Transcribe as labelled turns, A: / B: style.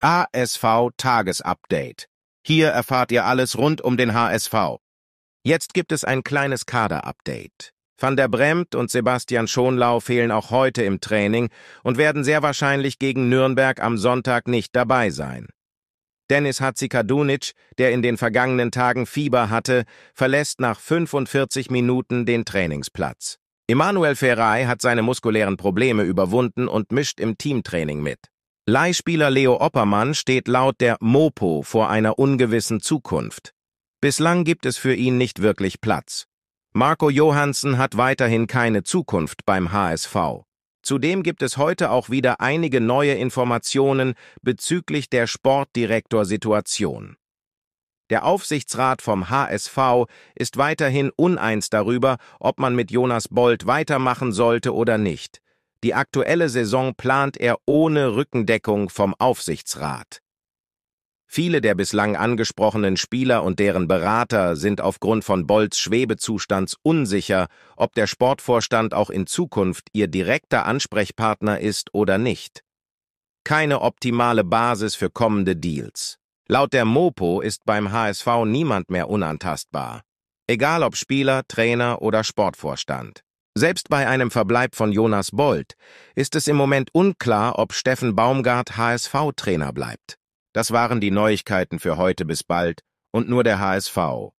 A: ASV Tagesupdate. Hier erfahrt ihr alles rund um den HSV. Jetzt gibt es ein kleines Kader-Update. Van der Bremt und Sebastian Schonlau fehlen auch heute im Training und werden sehr wahrscheinlich gegen Nürnberg am Sonntag nicht dabei sein. Dennis Hatzikadunic, der in den vergangenen Tagen Fieber hatte, verlässt nach 45 Minuten den Trainingsplatz. Emanuel Ferrei hat seine muskulären Probleme überwunden und mischt im Teamtraining mit. Leihspieler Leo Oppermann steht laut der Mopo vor einer ungewissen Zukunft. Bislang gibt es für ihn nicht wirklich Platz. Marco Johansen hat weiterhin keine Zukunft beim HSV. Zudem gibt es heute auch wieder einige neue Informationen bezüglich der Sportdirektorsituation. Der Aufsichtsrat vom HSV ist weiterhin uneins darüber, ob man mit Jonas Bold weitermachen sollte oder nicht. Die aktuelle Saison plant er ohne Rückendeckung vom Aufsichtsrat. Viele der bislang angesprochenen Spieler und deren Berater sind aufgrund von Bolts Schwebezustands unsicher, ob der Sportvorstand auch in Zukunft ihr direkter Ansprechpartner ist oder nicht. Keine optimale Basis für kommende Deals. Laut der Mopo ist beim HSV niemand mehr unantastbar. Egal ob Spieler, Trainer oder Sportvorstand. Selbst bei einem Verbleib von Jonas Bold ist es im Moment unklar, ob Steffen Baumgart HSV-Trainer bleibt. Das waren die Neuigkeiten für heute bis bald und nur der HSV.